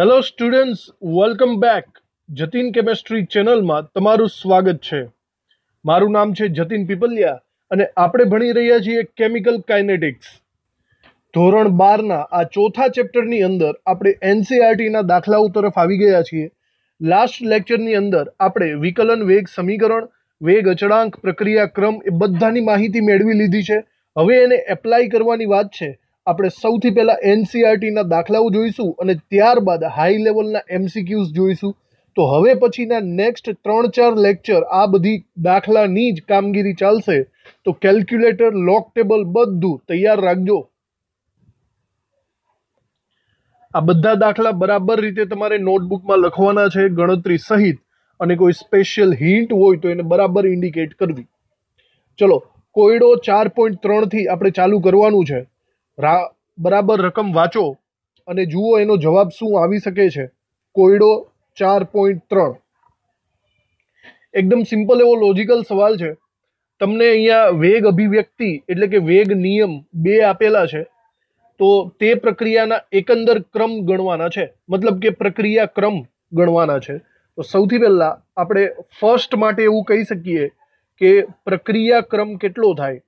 hello students welcome back Jatin chemistry ચેનલમાં તમારું સ્વાગત છે મારું નામ છે જતીન પીપલિયા અને આપણે ભણી રહ્યા છીએ કેમિકલ કાઇનેટિક્સ ધોરણ બારના આ ચોથા ચેપ્ટરની અંદર આપણે એનસીઆરટીના દાખલાઓ તરફ આવી ગયા છીએ લાસ્ટ લેક્ચરની અંદર આપણે વિકલન વેગ સમીકરણ વેગ અચળાંક પ્રક્રિયા ક્રમ એ બધાની માહિતી મેળવી લીધી છે હવે એને એપ્લાય કરવાની વાત છે આપણે સૌથી પહેલાં એનસીઆરટીના e દાખલાઓ જોઈશું અને ત્યારબાદ હાઈ લેવલના એમસીક્યુઝ જોઈશું તો હવે પછીના નેક્સ્ટ ત્રણ ચાર લેક્ચર આ બધી દાખલાની જ કામગીરી ચાલશે તો કેલ્ક્યુલેટર લોક ટેબલ બધું તૈયાર રાખજો આ બધા દાખલા બરાબર રીતે તમારે નોટબુકમાં લખવાના છે ગણતરી સહિત અને કોઈ સ્પેશિયલ હિન્ટ હોય તો એને બરાબર ઇન્ડિકેટ કરવી ચલો કોયડો ચાર પોઈન્ટ ત્રણથી આપણે ચાલુ કરવાનું છે બરાબર રકમ વાંચો અને જુઓ એનો જવાબ શું આવી શકે છે કોયડો ચાર પોઈન્ટ ત્રણ એકદમ સિમ્પલ એવો લોજિકલ સવાલ છે તમને અહીંયા વેગ અભિવ્યક્તિ એટલે કે વેગ નિયમ બે આપેલા છે તો તે પ્રક્રિયાના એકંદર ક્રમ ગણવાના છે મતલબ કે પ્રક્રિયા ક્રમ ગણવાના છે તો સૌથી પહેલાં આપણે ફર્સ્ટ માટે એવું કહી શકીએ કે પ્રક્રિયા ક્રમ કેટલો થાય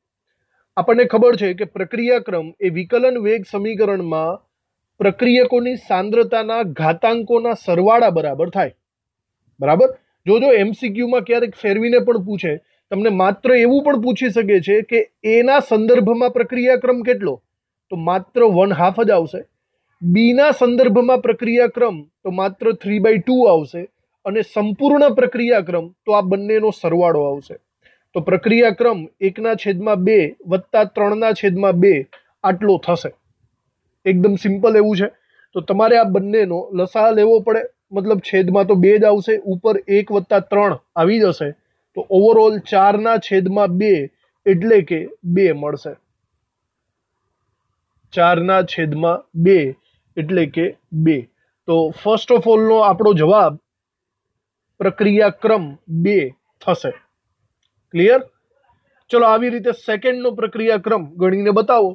આપણને ખબર છે કે પ્રક્રિયાક્રમ એ વિકલન વેગ સમીકરણમાં પ્રક્રિયકોની સાંદ્રતાના ઘાતાંકોના સરવાળા બરાબર થાય બરાબર જો જોજો એમસીક્યુમાં ક્યારેક ફેરવીને પણ પૂછે તમને માત્ર એવું પણ પૂછી શકે છે કે એના સંદર્ભમાં પ્રક્રિયાક્રમ કેટલો તો માત્ર વન હાફ જ આવશે બીના સંદર્ભમાં પ્રક્રિયાક્રમ તો માત્ર થ્રી બાય ટુ આવશે અને સંપૂર્ણ પ્રક્રિયાક્રમ તો આ બંનેનો સરવાળો આવશે તો પ્રક્રિયા ક્રમ એકના છેદમાં બે વત્તા ત્રણના છેદમાં બે આટલો થશે એકદમ સિમ્પલ એવું છે તો તમારે આ બંનેનો લસાહ લેવો પડે મતલબ છેદમાં તો બે જ આવશે ઉપર એક વત્તા ત્રણ આવી જશે તો ઓવરઓલ ચારના છેદમાં બે એટલે કે બે મળશે ચારના છેદમાં બે એટલે કે બે તો ફર્સ્ટ ઓફ ઓલનો આપણો જવાબ પ્રક્રિયા ક્રમ બે થશે ક્લિયર ચલો આવી રીતે સેકન્ડનો પ્રક્રિયાક્રમ ગણીને બતાવો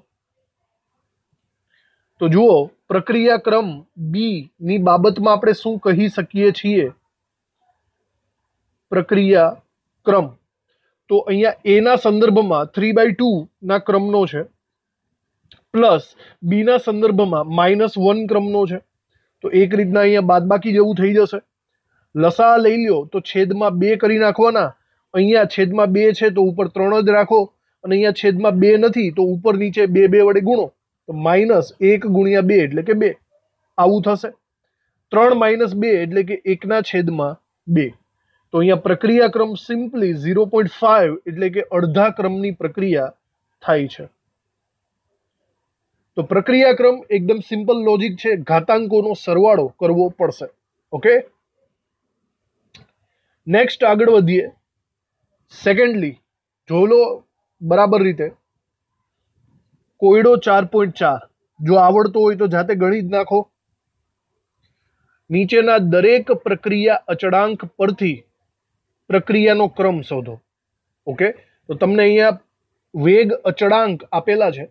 તો જુઓ પ્રક્રિયાક્રમ બી ની બાબતમાં આપણે શું કહી શકીએ છીએ પ્રક્રિયા ક્રમ તો અહીંયા એના સંદર્ભમાં થ્રી બાય ટુ ના ક્રમનો છે પ્લસ બીના સંદર્ભમાં માઇનસ વન ક્રમનો છે તો એક રીતના અહીંયા બાદબાકી જેવું થઈ જશે લસા લઈ લ્યો તો છેદમાં બે કરી નાખવાના અહીંયા છેદમાં બે છે તો ઉપર ત્રણ જ રાખો અને અહીંયા છેદમાં બે નથી તો ઉપર નીચે બે બે વડે ગુણો તો માઇનસ એક ગુણ્યા બે એટલે કે બે આવું થશે ત્રણ માઇનસ બે એટલે કે એકના છેદમાં બે તો અહીંયા પ્રક્રિયા ક્રમ સિમ્પલી ઝીરો પોઈન્ટ ફાઈવ એટલે કે અડધા ક્રમની પ્રક્રિયા થાય છે તો પ્રક્રિયા ક્રમ એકદમ સિમ્પલ લોજિક છે ઘાતાંકોનો સરવાળો કરવો પડશે ઓકે નેક્સ્ટ આગળ વધીએ સેકન્ડલી જો લો બરાબર રીતે કોયડો ચાર પોઈન્ટ ચાર જો આવડતો હોય તો જાતે ગણી જ નાખો નીચેના દરેક પ્રક્રિયા અચળાંક પરથી પ્રક્રિયાનો ક્રમ શોધો ઓકે તો તમને અહીંયા વેગ અચળાંક આપેલા છે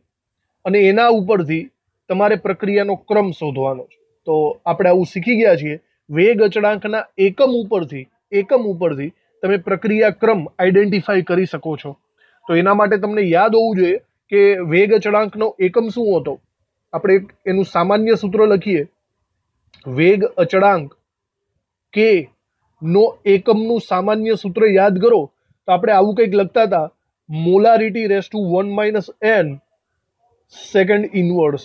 અને એના ઉપરથી તમારે પ્રક્રિયાનો ક્રમ શોધવાનો છે તો આપણે આવું શીખી ગયા છીએ વેગ અચળાંકના એકમ ઉપરથી એકમ ઉપરથી તમે પ્રક્રિયા ક્રમ આઈડેન્ટિફાઈ કરી શકો છો તો એના માટે તમને યાદ હોવું જોઈએ કે વેગ અચળાંકનો એકમ શું હતો આપણે એનું સામાન્ય સૂત્ર લખીએ વેગ અચળાંક કે નો એકમનું સામાન્ય સૂત્ર યાદ કરો તો આપણે આવું કંઈક લખતા હતા molarity raise to one minus n second inverse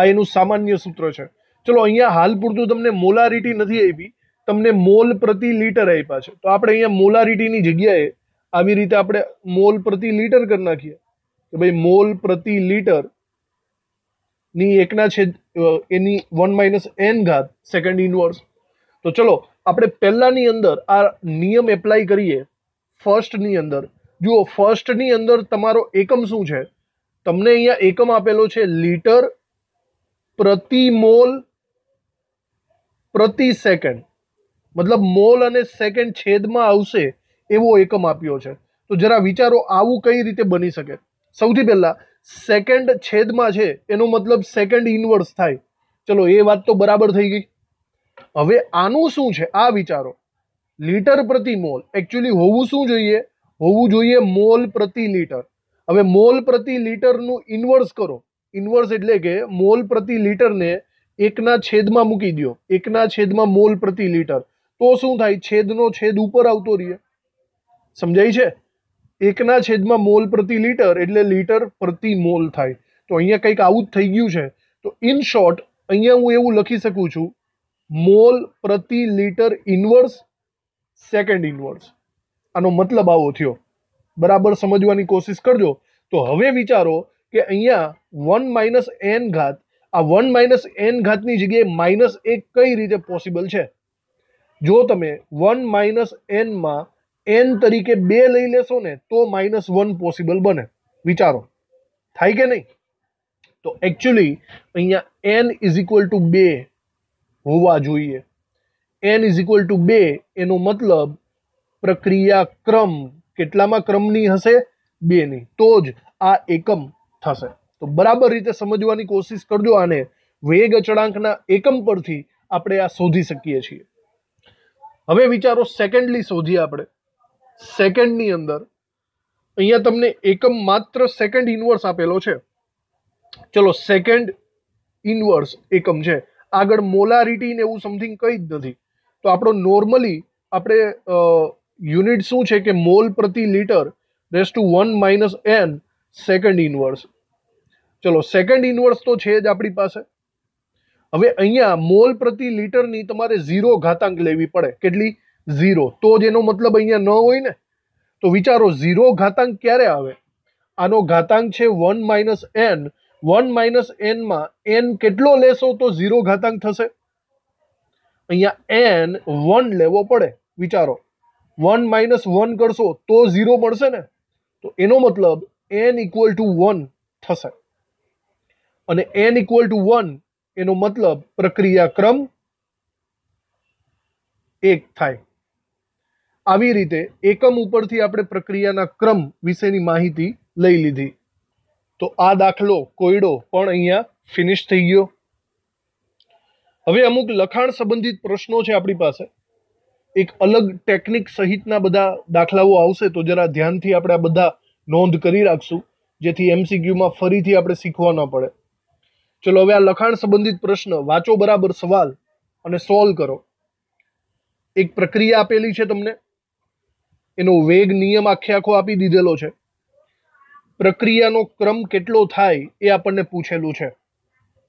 આ એનું સામાન્ય સૂત્ર છે ચલો અહીંયા હાલ પૂરતું તમને મોલારિટી નથી આવી તમને મોલ પ્રતિ લિટર આપ્યા છે તો આપણે અહીંયા મોલારિટીની જગ્યાએ આવી રીતે આપણે મોલ પ્રતિ લિટર કરી નાખીએ કે ભાઈ મોલ પ્રતિ લિટર ની એકના છે એની વન માઇનસ એન ઘાત સેકન્ડ ઇનવર્સ તો ચલો આપણે પહેલાંની અંદર આ નિયમ એપ્લાય કરીએ ફર્સ્ટની અંદર જુઓ ફર્સ્ટની અંદર તમારો એકમ શું છે તમને અહીંયા એકમ આપેલો છે લિટર પ્રતિ મોલ પ્રતિ સેકન્ડ મતલબ મોલ અને સેકન્ડ છેદમાં આવશે એવો એકમ આપ્યો છે તો જરા વિચારો આવું કઈ રીતે બની શકે સૌથી પહેલાં સેકન્ડ છેદમાં છે એનો મતલબ સેકન્ડ ઇનવર્સ થાય ચલો એ વાત તો બરાબર થઈ ગઈ હવે આનું શું છે આ વિચારો લીટર પ્રતિ મોલ એકચ્યુઅલી હોવું શું જોઈએ હોવું જોઈએ મોલ પ્રતિ લીટર હવે મોલ પ્રતિ લીટરનું ઇન્વર્સ કરો ઇન્વર્સ એટલે કે મોલ પ્રતિ લીટરને એકના છેદમાં મૂકી દો એકના છેદમાં મોલ પ્રતિ લીટર તો શું થાય છેદનો છેદ ઉપર આવતો રહે સમજાય છે એકના છેદમાં મોલ પ્રતિ લીટર એટલે લીટર પ્રતિ મોલ થાય તો અહીંયા કંઈક આવું જ થઈ ગયું છે તો ઇન શોર્ટ અહીંયા હું એવું લખી શકું છું મોલ પ્રતિ લીટર ઇન્વર્સ સેકન્ડ ઇન્વર્સ આનો મતલબ આવો થયો બરાબર સમજવાની કોશિશ કરજો તો હવે વિચારો કે અહીંયા વન માઇનસ એન ઘાત આ વન માઇનસ એન ઘાતની જગ્યાએ માઇનસ એ કઈ રીતે પોસિબલ છે જો તમે વન માઇનસ એનમાં એન તરીકે બે લઈ લેશો ને તો માઇનસ વન પોસિબલ બને વિચારો થાય કે નહીં તો એકચ્યુઅલી અહીંયા એન ઇઝ ઇક્વલ ટુ બે હોવા જોઈએ એન ઇઝ ઇક્વલ ટુ બે એનો મતલબ પ્રક્રિયા ક્રમ કેટલામાં ક્રમની હશે બેની તો જ આ એકમ થશે તો બરાબર રીતે સમજવાની કોશિશ કરજો આને વેગ અચળાંકના એકમ પરથી આપણે આ શોધી શકીએ છીએ હવે વિચારો સેકન્ડલી શોધીએ આપણે સેકન્ડની અંદર અહીંયા તમને એકમ માત્ર સેકન્ડ ઇન્વર્સ આપેલો છે ચલો સેકન્ડ ઇન્વર્સ એકમ છે આગળ મોલારિટી ને એવું સમથિંગ કંઈ જ નથી તો આપણો નોર્મલી આપણે યુનિટ શું છે કે મોલ પ્રતિ litre raise to one minus n second inverse ચલો સેકન્ડ ઇન્વર્સ તો છે જ આપણી પાસે હવે અહીંયા મોલ પ્રતિ લીટરની તમારે ઝીરો ઘાતાંક લેવી પડે કેટલી ઝીરો તો જેનો મતલબ અહીંયા ન હોય ને તો વિચારો ઝીરો ઘાતાંક ક્યારે આવે આનો ઘાતાંક છે one minus n one minus એનમાં એન કેટલો લેશો તો ઝીરો ઘાતાંક થશે અહીંયા એન વન લેવો પડે વિચારો વન માઇનસ વન કરશો તો ઝીરો મળશે ને તો એનો મતલબ એન ઇક્વલ ટુ વન થશે અને એન ઇક્વલ ટુ વન એનો મતલબ પ્રક્રિયા ક્રમ એક થાય આવી રીતે એકમ ઉપરથી આપણે પ્રક્રિયાના ક્રમ વિશેની માહિતી લઈ લીધી તો આ દાખલો કોયડો પણ અહીંયા ફિનિશ થઈ ગયો હવે અમુક લખાણ સંબંધિત પ્રશ્નો છે આપણી પાસે એક અલગ ટેકનિક સહિતના બધા દાખલાઓ આવશે તો જરા ધ્યાનથી આપણે આ બધા નોંધ કરી રાખશું જેથી એમસીક્યુમાં ફરીથી આપણે શીખવા ન પડે ચલો હવે આ લખાણ સંબંધિત પ્રશ્ન વાંચો બરાબર સવાલ અને સોલ્વ કરો એક પ્રક્રિયા આપેલી છે તમને એનો વેગ નિયમ આખે આખો આપી દીધેલો છે પ્રક્રિયાનો ક્રમ કેટલો થાય એ આપણને પૂછેલું છે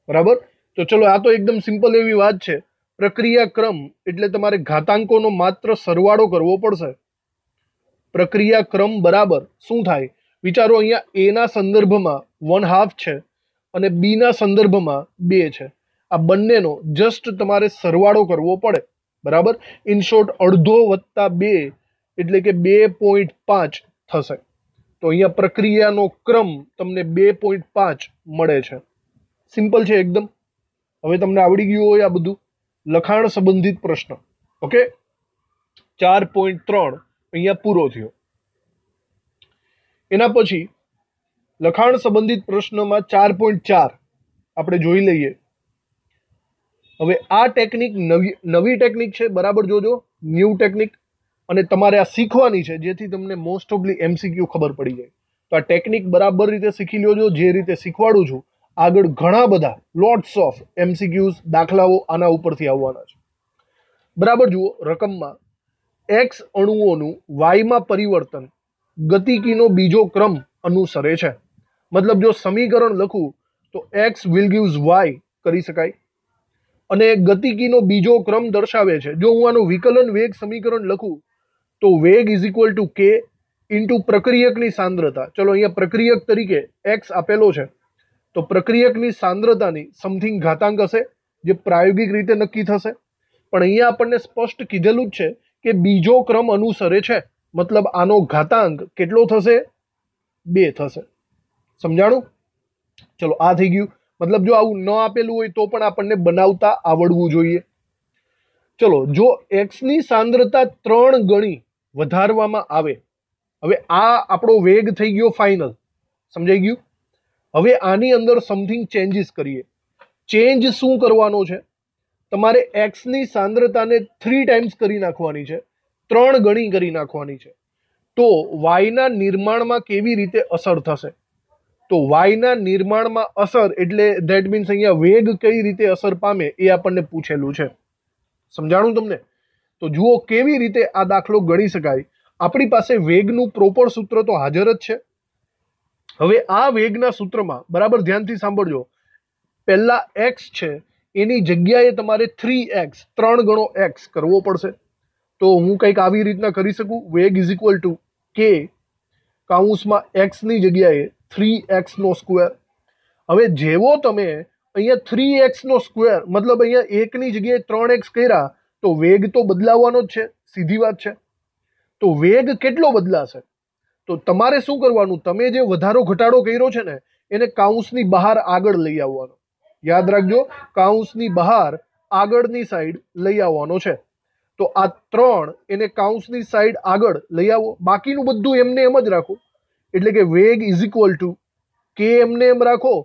બરાબર તો ચલો આ તો એકદમ સિમ્પલ એવી વાત છે પ્રક્રિયા ક્રમ એટલે તમારે ઘાતાંકોનો માત્ર સરવાળો કરવો પડશે પ્રક્રિયા ક્રમ બરાબર શું થાય વિચારો અહીંયા એના સંદર્ભમાં વન હાફ છે અને બીના સંદર્ભમાં બે છે આ બંનેનો જસ્ટ તમારે સરવાળો કરવો પડે બરાબર ઇનશોર્ટ અડધો વત્તા બે એટલે કે બે પોઈન્ટ પાંચ થશે તો અહીંયા પ્રક્રિયાનો ક્રમ તમને બે પોઈન્ટ પાંચ મળે છે સિમ્પલ છે એકદમ હવે તમને આવડી ગયું હોય આ બધું લખાણ સંબંધિત પ્રશ્ન ઓકે ચાર પોઈન્ટ ત્રણ અહીંયા પૂરો થયો એના પછી લખાણ સંબંધિત પ્રશ્નોમાં ચાર પોઈન્ટ ચાર આપણે જોઈ લઈએ હવે આ ટેકનિક નવી નવી ટેકનિક છે બરાબર જોજો ન્યૂ ટેકનિક અને તમારે આ શીખવાની છે જેથી તમને મોસ્ટ ઓફલી એમસીક્યુ ખબર પડી જાય તો આ ટેકનિક બરાબર રીતે શીખી લ્યો જે રીતે શીખવાડું છું આગળ ઘણા બધા લોટ્સ ઓફ એમસીક્યુઝ દાખલાઓ આના ઉપરથી આવવાના છે બરાબર જુઓ રકમમાં એક્સ અણુઓનું વાયમાં પરિવર્તન ગતિકીનો બીજો ક્રમ અનુસરે છે મતલબ જો સમીકરણ લખું તો એક્સ વિલ ગીવ્સ વાય કરી શકાય અને ગતિકીનો બીજો ક્રમ દર્શાવે છે જો હું આનું વિકલન વેગ સમીકરણ લખું તો વેગ is equal to k into પ્રક્રિયકની સાંદ્રતા ચલો અહીંયા પ્રક્રિયક તરીકે એક્સ આપેલો છે તો પ્રક્રિયકની સાંદ્રતાની સમથિંગ ઘાતાંક હશે જે પ્રાયોગિક રીતે નક્કી થશે પણ અહીંયા આપણને સ્પષ્ટ કીધેલું જ છે કે બીજો ક્રમ અનુસરે છે મતલબ આનો ઘાતાંક કેટલો થશે બે થશે સમજાણું ચલો આ થઈ ગયું મતલબ જો આવું ન આપેલું હોય તો પણ આપણને બનાવતા આવડવું જોઈએ ચલો જો એક્સની સાંદ્રતા ત્રણ ગણી વધારવામાં આવે હવે આ આપણો વેગ થઈ ગયો ફાઇનલ સમજાઈ ગયું હવે આની અંદર સમથિંગ ચેન્જીસ કરીએ ચેન્જ શું કરવાનો છે તમારે એક્સની સાંદ્રતાને થ્રી ટાઈમ્સ કરી નાખવાની છે ત્રણ ગણી કરી નાખવાની છે તો વાયના નિર્માણમાં કેવી રીતે અસર થશે તો વાયના નિર્માણમાં અસર એટલે ધેટ મીન્સ અહીંયા વેગ કઈ રીતે અસર પામે એ આપણને પૂછેલું છે સમજાણું તમને તો જુઓ કેવી રીતે આ દાખલો ગણી શકાય આપણી પાસે વેગનું પ્રોપર સૂત્ર તો હાજર જ છે હવે આ વેગના સૂત્રમાં બરાબર ધ્યાનથી સાંભળજો પહેલા એક્સ છે એની જગ્યાએ તમારે થ્રી એક્સ ત્રણ ગણો એક્સ કરવો પડશે તો હું કંઈક આવી રીતના કરી શકું વેગ ઇઝ ઇક્વલ ટુ કે કાઉન્સમાં એક્સની જગ્યાએ થ્રી એક્સનો સ્ક્વેર હવે જેવો તમે અહીંયા થ્રી એક્સનો સ્ક્વેર મતલબ અહીંયા એકની જગ્યાએ ત્રણ એક્સ કર્યા તો વેગ તો બદલાવવાનો જ છે સીધી વાત છે તો વેગ કેટલો બદલાશે તો તમારે શું કરવાનું તમે જે વધારો ઘટાડો કર્યો છે ને એને કાઉન્સની બહાર આગળ લઈ આવવાનો યાદ રાખજો કાઉન્સની બહાર આગળની સાઈડ લઈ આવવાનો છે તો આ ત્રણ એને કાઉન્સની સાઈડ આગળ લઈ આવો બાકીનું બધું એમને એમ જ રાખો એટલે કે વેગ ઇઝ ઇક્વલ ટુ કે એમને એમ રાખો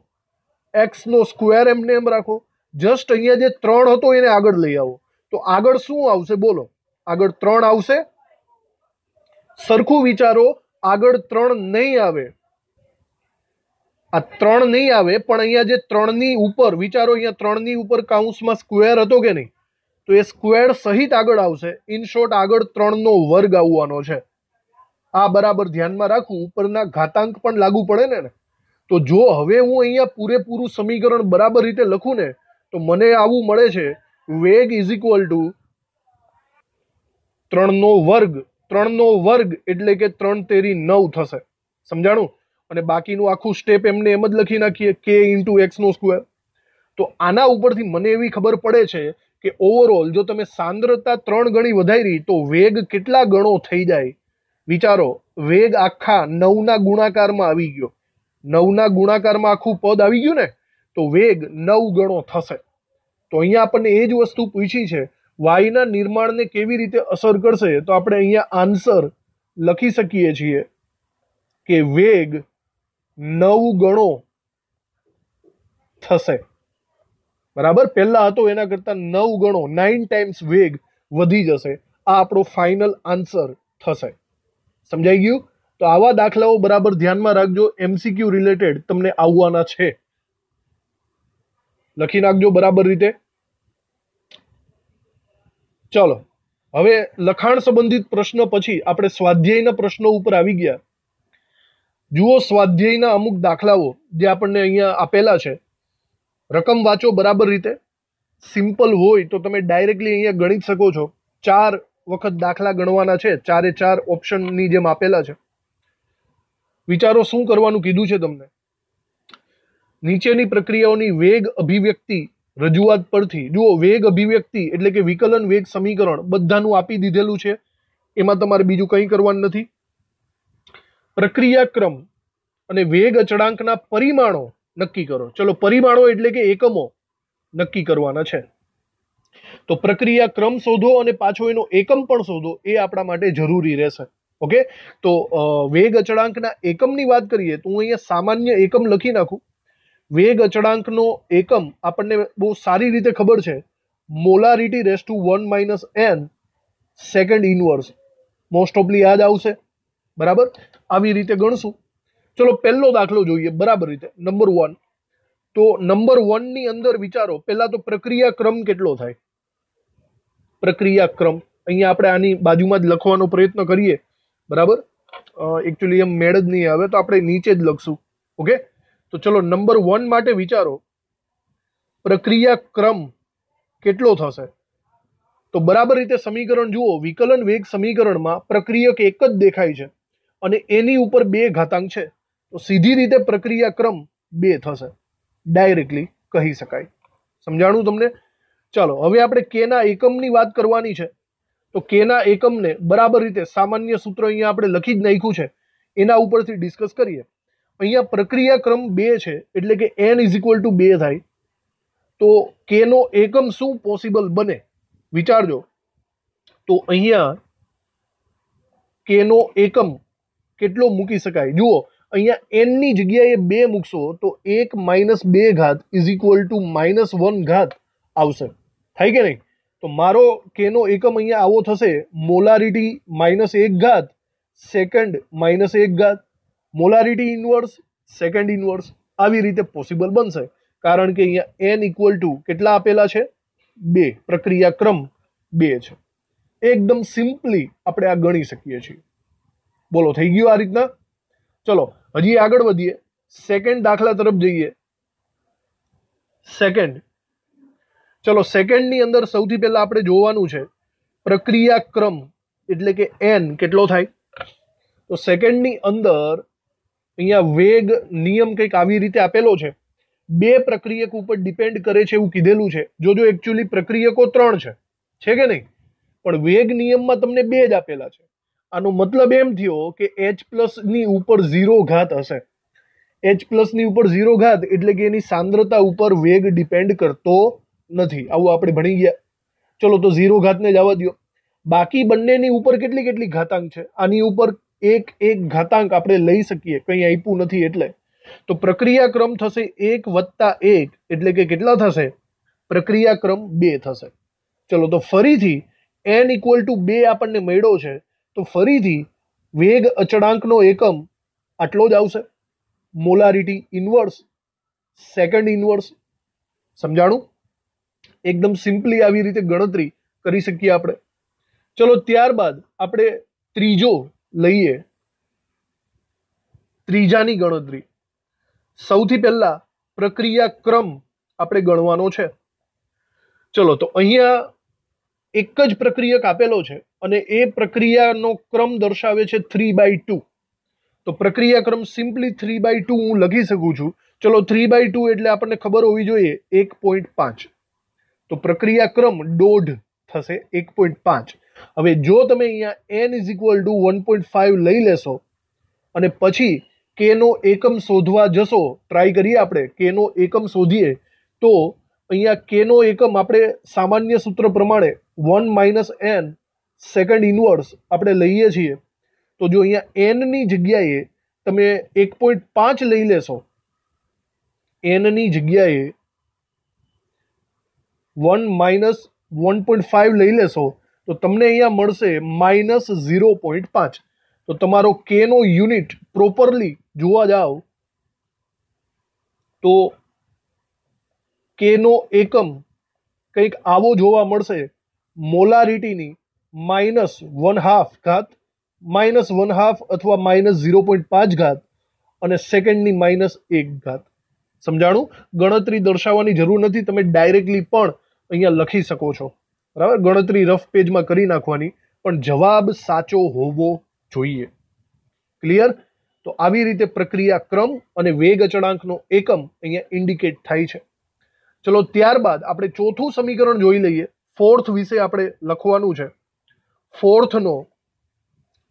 એક્સનો સ્ક્વેર એમને એમ રાખો જસ્ટ અહીંયા જે ત્રણ હતો એને આગળ લઈ આવો તો આગળ શું આવશે બોલો આગળ ત્રણ આવશે સરખું વિચારો આગળ ત્રણ નહીં આવે આ ત્રણ નહીં આવે પણ અહીંયા જે ત્રણની ઉપર વિચારો અહીંયા ત્રણની ઉપર કાઉન્સમાં સ્ક્વેર હતો કે નહીં તો એ સ્ક્વેર સહિત આગળ આવશે ઇન શોર્ટ આગળ ત્રણનો વર્ગ આવવાનો છે આ બરાબર ધ્યાનમાં રાખું ઉપરના ઘાતાંક પણ લાગુ પડે ને તો જો હવે હું અહીંયા પૂરેપૂરું સમીકરણ બરાબર રીતે લખું ને તો મને આવું મળે છે વેગ ઇઝ ઇક્વલ ટુ ત્રણનો વર્ગ ત્રણનો વર્ગ એટલે કે ત્રણ તેરી નવ થશે સમજાણું અને બાકીનું આખું સ્ટેપ એમને એમ જ લખી નાખીએ કે ઇન્ટુ એક્સનો સ્ક્વેર તો આના ઉપરથી મને એવી ખબર પડે છે કે ઓવરઓલ જો તમે સાંદ્રતા ત્રણ ગણી વધારી તો વેગ કેટલા ગણો થઈ જાય વિચારો વેગ આખા નવના ગુણાકારમાં આવી ગયો નવના ગુણાકારમાં આખું પદ આવી ગયું ને તો વેગ નવ ગણો થશે તો અહીંયા આપણને એ જ વસ્તુ પૂછી છે વાયુના નિર્માણને કેવી રીતે અસર કરશે તો આપણે અહીંયા આન્સર લખી શકીએ છીએ કે વેગ નવ ગણો થશે બરાબર પહેલા હતો એના કરતા નવ ગણો નાઇન ટાઈમ્સ વેગ વધી જશે આ આપણો ફાઇનલ આન્સર થશે સમજાઈ ગયું તો આવા દાખલાઓ બરાબર ધ્યાનમાં રાખજો એમસીક્યુ રિલેટેડ તમને આવવાના છે લખી નાખજો બરાબર રીતે ચલો હવે લખાણ સંબંધિત પ્રશ્ન પછી આપણે સ્વાધ્યાયના પ્રશ્નો ઉપર આવી ગયા જુઓ સ્વાધ્યાયના અમુક દાખલાઓ જે આપણને અહીંયા આપેલા છે રકમ વાંચો બરાબર રીતે સિમ્પલ હોય તો તમે ડાયરેક્ટલી અહીંયા ગણી શકો છો ચાર વખત દાખલા ગણવાના છે ચારે ચાર ઓપ્શનની જેમ આપેલા છે વિચારો શું કરવાનું કીધું છે તમને નીચેની પ્રક્રિયાઓની વેગ અભિવ્યક્તિ રજૂઆત પરથી જુઓ વેગ અભિવ્યક્તિ એટલે કે વિકલન વેગ સમીકરણ બધાનું આપી દીધેલું છે એમાં તમારે બીજું કંઈ કરવાનું નથી પ્રક્રિયાક્રમ અને વેગ અચળાંકના પરિમાણો નક્કી કરો ચલો પરિમાણો એટલે કે એકમો નક્કી કરવાના છે તો પ્રક્રિયા ક્રમ શોધો અને પાછો એનો એકમ પણ શોધો એ આપણા માટે જરૂરી રહેશે ઓકે તો વેગ અચળાંકના એકમની વાત કરીએ તો હું અહીંયા સામાન્ય એકમ લખી નાખું વેગ અચળાંકનો એકમ આપણને બહુ સારી રીતે ખબર છે molarity raise to one minus n second inverse most ઓફલી યાદ આવશે બરાબર આવી રીતે ગણશું ચલો પહેલો દાખલો જોઈએ બરાબર રીતે નંબર વન તો નંબર વનની અંદર વિચારો પહેલા તો પ્રક્રિયા ક્રમ કેટલો થાય પ્રક્રિયા ક્રમ અહીંયા આપણે આની બાજુમાં જ લખવાનો પ્રયત્ન કરીએ બરાબર એકચ્યુઅલી એમ મેળ જ નહીં આવે તો આપણે નીચે જ લખશું ઓકે તો ચલો નંબર વન માટે વિચારો પ્રક્રિયા ક્રમ કેટલો થશે તો બરાબર રીતે સમીકરણ જુઓ વિકલન વેગ સમીકરણમાં પ્રક્રિયક એક જ દેખાય છે અને એની ઉપર બે ઘાતાંક છે તો સીધી રીતે પ્રક્રિયા ક્રમ બે થશે ડાયરેક્ટલી કહી શકાય સમજાણું તમને ચાલો હવે આપણે કેના એકમની વાત કરવાની છે તો કેના એકમને બરાબર રીતે સામાન્ય સૂત્ર અહીંયા આપણે લખી જ નાખ્યું છે એના ઉપરથી ડિસ્કસ કરીએ અહીંયા પ્રક્રિયા ક્રમ બે છે એટલે કે એન ઇઝ ઇક્વલ ટુ બે થાય તો કેનો એકમ શું પોસિબલ બને વિચારજો તો અહીંયા કેનો એકમ કેટલો મૂકી શકાય જુઓ અહીંયા એનની જગ્યાએ બે મૂકશો તો એક માઇનસ બે ઘાત is equal to minus one ઘાત આવશે થાય કે નહીં તો મારો કેનો એકમ અહીંયા આવો થશે મોલારિટી માઇનસ એક ઘાત સેકન્ડ માઇનસ એક ઘાત મોલારિટી ઇન્વર્સ સેકન્ડ ઇન્વર્સ આવી રીતે પોસિબલ બનશે કારણ કે અહીંયા એન ઇક્વલ ટુ કેટલા આપેલા છે બે પ્રક્રિયા ક્રમ બે છે એકદમ સિમ્પલી આપણે આ ગણી શકીએ છીએ બોલો થઈ ગયું આ રીતના ચલો હજી આગળ વધીએ સેકન્ડ દાખલા તરફ જઈએ સેકન્ડ ચલો સેકન્ડની અંદર સૌથી પહેલાં આપણે જોવાનું છે પ્રક્રિયા ક્રમ એટલે કે એન કેટલો થાય તો સેકન્ડની અંદર અહીંયા વેગ નિયમ કંઈક આવી રીતે આપેલો છે બે પ્રક્રિયક ઉપર ડિપેન્ડ કરે છે એવું કીધેલું છે જોજો એકચ્યુઅલી પ્રક્રિયકો ત્રણ છે કે નહીં પણ વેગ નિયમમાં તમને બે જ આપેલા છે આનો મતલબ એમ થયો કે એચ પ્લસની ઉપર ઝીરો ઘાત હશે એચ પ્લસની ઉપર ઝીરો ઘાત એટલે કે એની સાંદ્રતા ઉપર વેગ ડિપેન્ડ કરતો નથી આવું આપણે ભણી ગયા ચલો તો ઝીરો ઘાતને જ આવવા દો બાકી બંનેની ઉપર કેટલી કેટલી ઘાતાંક છે આની ઉપર એક એક ઘાતાંક આપણે લઈ શકીએ કંઈ આપ્યું નથી એટલે તો પ્રક્રિયા ક્રમ થશે એક વત્તા એક એટલે કે કેટલા થશે પ્રક્રિયા ક્રમ બે થશે ચલો તો ફરીથી એન ઇક્વલ ટુ બે આપણને મળ્યો છે તો ફરીથી વેગ અચળાંકનો એકમ આટલો જ આવશે મોલારિટી ઇન્વર્સ સેકન્ડ ઇન્વર્સ સમજાણું એકદમ સિમ્પલી આવી રીતે ગણતરી કરી શકીએ આપણે ચલો ત્યારબાદ આપણે ત્રીજો લઈએ ત્રીજાની ગણતરી સૌથી પહેલા પ્રક્રિયા ક્રમ આપણે ગણવાનો છે ચલો તો અહીંયા એક જ પ્રક્રિયક આપેલો છે અને એ પ્રક્રિયાનો ક્રમ દર્શાવે છે થ્રી બાય ટુ તો પ્રક્રિયા ક્રમ સિમ્પલી થ્રી બાય ટુ હું લખી શકું છું ચલો થ્રી બાય ટુ એટલે આપણને ખબર હોવી જોઈએ એક પોઈન્ટ પાંચ તો પ્રક્રિયા ક્રમ દોઢ થશે એક પોઈન્ટ પાંચ હવે જો તમે અહીંયા n is equal to one point five લઈ લેશો અને પછી કેનો એકમ શોધવા જશો ટ્રાય કરીએ આપણે કેનો એકમ શોધીએ તો અહીંયા કેનો એકમ આપણે સામાન્ય સૂત્ર પ્રમાણે one minus n second inverse આપણે લઈએ છીએ તો જો અહીંયા એનની જગ્યાએ તમે એક પોઈન્ટ પાંચ લઈ લેશો એનની જગ્યાએ one minus one point five લઈ લેશો તો તમને અહીંયા મળશે માઇનસ ઝીરો પોઈન્ટ પાંચ તો તમારો કેનો યુનિટ પ્રોપરલી જોવા જાઓ તો કેનો એકમ કંઈક આવો જોવા મળશે મોલારિટીની માઇનસ વન હાફ ઘાત માઇનસ વન હાફ અથવા માઇનસ ઝીરો પોઈન્ટ પાંચ ઘાત અને સેકન્ડની માઇનસ એક ઘાત સમજાણું ગણતરી દર્શાવવાની જરૂર નથી તમે ડાયરેક્ટલી પણ અહીંયા લખી શકો છો બરાબર ગણતરી રફ પેજમાં કરી નાખવાની પણ જવાબ સાચો હોવો જોઈએ ક્લિયર તો આવી રીતે પ્રક્રિયા ક્રમ અને વેગ અચળાંકનો એકમ અહીંયા ઇન્ડિકેટ થાય છે ચલો ત્યારબાદ આપણે ચોથું સમીકરણ જોઈ લઈએ ફોર્થ વિશે આપણે લખવાનું છે ફોર્થનો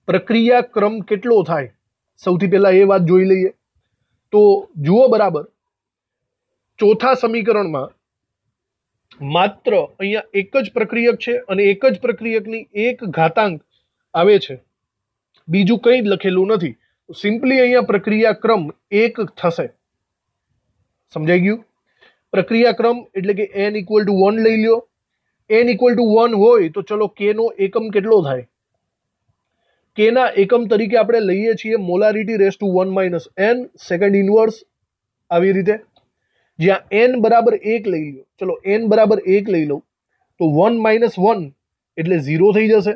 પ્રક્રિયા ક્રમ કેટલો થાય સૌથી પહેલાં એ વાત જોઈ લઈએ તો જુઓ બરાબર ચોથા સમીકરણમાં માત્ર અહીંયા એક જ પ્રક્રિયક છે અને એક જ પ્રક્રિયકની એક ઘાતાંક આવે છે બીજું કંઈ જ લખેલું નથી સિમ્પલી અહીંયા પ્રક્રિયા ક્રમ એક થશે સમજાઈ ગયું પ્રક્રિયા ક્રમ એટલે કે એન ઇક્વલ ટુ વન લઈ લ્યો એન ઇક્વલ ટુ વન હોય તો ચલો કેનો એકમ કેટલો થાય કેના એકમ તરીકે આપણે લઈએ છીએ molarity raise to one minus n second inverse આવી રીતે જ્યાં એન બરાબર એક લઈ લો ચલો એન બરાબર એક લઈ લો તો વન માઇનસ વન એટલે ઝીરો થઈ જશે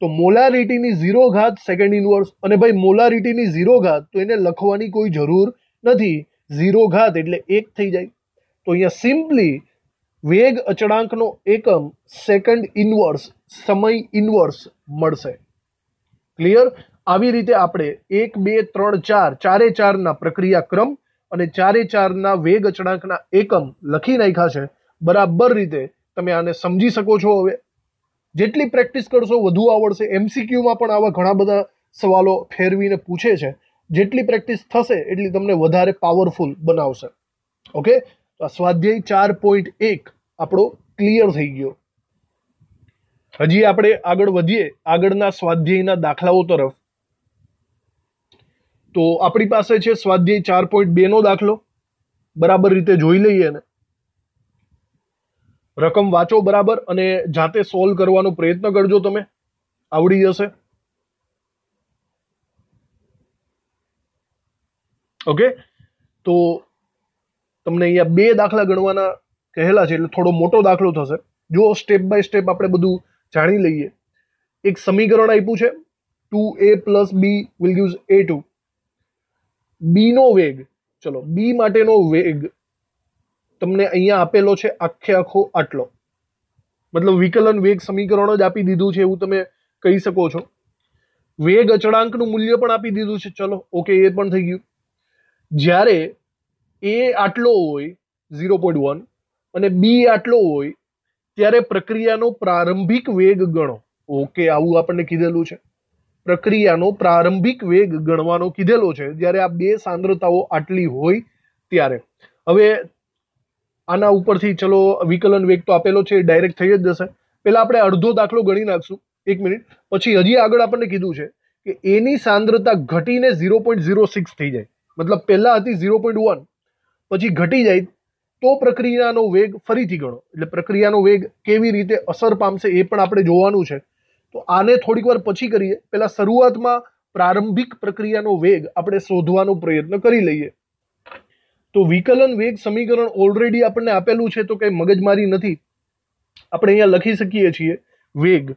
તો મોલારિટીની ઝીરો ઘાત સેકન્ડ ઇન્વર્સ અને ભાઈ મોલારિટીની ઝીરો ઘાત તો એને લખવાની કોઈ જરૂર નથી ઝીરો ઘાત એટલે એક થઈ જાય તો અહીંયા સિમ્પલી વેગ અચળાંકનો એકમ સેકન્ડ ઇનવર્સ સમય ઇનવર્સ મળશે ક્લિયર આવી રીતે આપણે એક બે ત્રણ ચાર ચારે ચારના પ્રક્રિયા ક્રમ અને ચારે ચારના વેગ અચળાંકના એકમ લખી નાખ્યા છે બરાબર રીતે તમે આને સમજી શકો છો હવે જેટલી પ્રેક્ટિસ કરશો વધુ આવડશે એમસીક્યુમાં પણ આવા ઘણા બધા સવાલો ફેરવીને પૂછે છે જેટલી પ્રેક્ટિસ થશે એટલી તમને વધારે પાવરફુલ બનાવશે ઓકે તો આ સ્વાધ્યાય ચાર પોઈન્ટ એક આપણો ક્લિયર થઈ ગયો હજી આપણે આગળ વધીએ આગળના સ્વાધ્યાયના દાખલાઓ તરફ તો આપણી પાસે છે સ્વાધ્યાય ચાર પોઈન્ટ બેનો દાખલો બરાબર રીતે જોઈ લઈએ ને રકમ વાંચો બરાબર અને જાતે સોલ્વ કરવાનો પ્રયત્ન કરજો તમે આવડી જશે ઓકે તો તમને અહીંયા બે દાખલા ગણવાના કહેલા છે એટલે થોડો મોટો દાખલો થશે જો સ્ટેપ બાય સ્ટેપ આપણે બધું જાણી લઈએ એક સમીકરણ આપ્યું છે two A plus B will gives A two બીનો વેગ ચલો બી માટેનો વેગ તમને અહીંયા આપેલો છે આખે આખો આટલો મતલબ વિકલન વેગ સમીકરણ જ આપી દીધું છે એવું તમે કહી શકો છો વેગ અચળાંકનું મૂલ્ય પણ આપી દીધું છે ચલો ઓકે એ પણ થઈ ગયું જ્યારે એ આટલો હોય ઝીરો પોઈન્ટ વન અને બી આટલો હોય ત્યારે પ્રક્રિયાનો પ્રારંભિક વેગ ગણો ઓકે આવું આપણને કીધેલું છે પ્રક્રિયાનો પ્રારંભિક વેગ ગણવાનો કીધેલો છે જ્યારે આ બે સાંદ્રતાઓ આટલી હોય ત્યારે હવે આના ઉપરથી ચલો વિકલન વેગ તો આપેલો છે ડાયરેક્ટ થઈ જ જશે પહેલાં આપણે અડધો દાખલો ગણી નાખશું એક મિનિટ પછી હજી આગળ આપણને કીધું છે કે એની સાંદ્રતા ઘટીને ઝીરો પોઈન્ટ ઝીરો સિક્સ થઈ જાય મતલબ પહેલાં હતી ઝીરો પોઈન્ટ વન પછી ઘટી જાય તો પ્રક્રિયાનો વેગ ફરીથી ગણો એટલે પ્રક્રિયાનો વેગ કેવી રીતે અસર પામશે એ પણ આપણે જોવાનું છે તો આને થોડીક વાર પછી કરીએ પહેલાં શરૂઆતમાં પ્રારંભિક પ્રક્રિયાનો વેગ આપણે શોધવાનો પ્રયત્ન કરી લઈએ તો વિકલન વેગ સમીકરણ ઓલરેડી આપણને આપેલું છે તો કંઈ મગજમારી નથી આપણે અહીંયા લખી શકીએ છીએ વેગ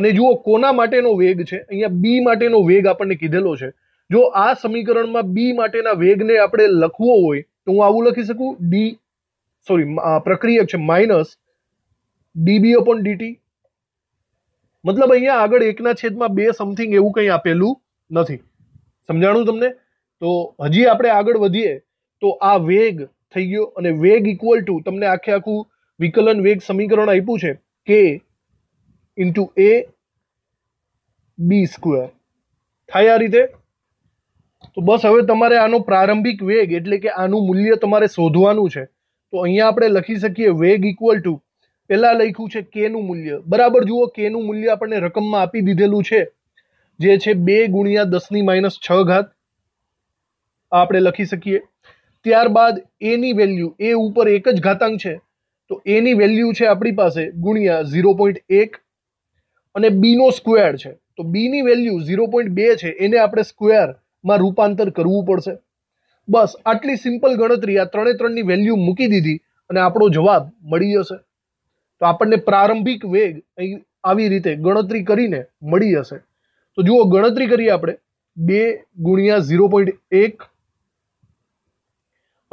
અને જુઓ કોના માટેનો વેગ છે અહીંયા બી માટેનો વેગ આપણને કીધેલો છે જો આ સમીકરણમાં બી માટેના વેગને આપણે લખવો હોય તો હું આવું લખી શકું ડી સોરી પ્રક્રિયક છે માઇનસ ડીબી અપોન ડીટી મતલબ અહીંયા આગળ એકના છેદમાં બે સમથિંગ એવું કંઈ આપેલું નથી સમજાણું તમને તો હજી આપણે આગળ વધીએ તો આ વેગ થઈ ગયો અને વેગ ઇક્વલ ટુ તમને આખે આખું વિકલન વેગ સમીકરણ આપ્યું છે કે ઇન્ટુ એ બી સ્ક્વેર થાય આ રીતે તો બસ હવે તમારે આનો પ્રારંભિક વેગ એટલે કે આનું મૂલ્ય તમારે શોધવાનું છે તો અહીંયા આપણે લખી શકીએ વેગ ઇક્વલ ટુ પહેલાં લખ્યું છે કેનું મૂલ્ય બરાબર જુઓ કેનું મૂલ્ય આપણને રકમમાં આપી દીધેલું છે જે છે બે ગુણ્યા દસની માઇનસ છ ઘાત આપણે લખી શકીએ ત્યારબાદ એની વેલ્યુ એ ઉપર એક જ ઘાતાંક છે તો એની વેલ્યુ છે આપણી પાસે ગુણ્યા ઝીરો પોઈન્ટ એક અને બીનો સ્ક્વેર છે તો બીની વેલ્યુ ઝીરો પોઈન્ટ બે છે એને આપણે સ્ક્વેર માં રૂપાંતર કરવું પડશે બસ આટલી સિમ્પલ ગણતરી આ ત્રણે ત્રણની વેલ્યુ મૂકી દીધી અને આપણો જવાબ મળી જશે તો આપણને પ્રારંભિક વેગ અહીં આવી રીતે ગણતરી કરીને મળી જશે તો જુઓ ગણતરી કરીએ આપણે બે ગુણ્યા ઝીરો પોઈન્ટ એક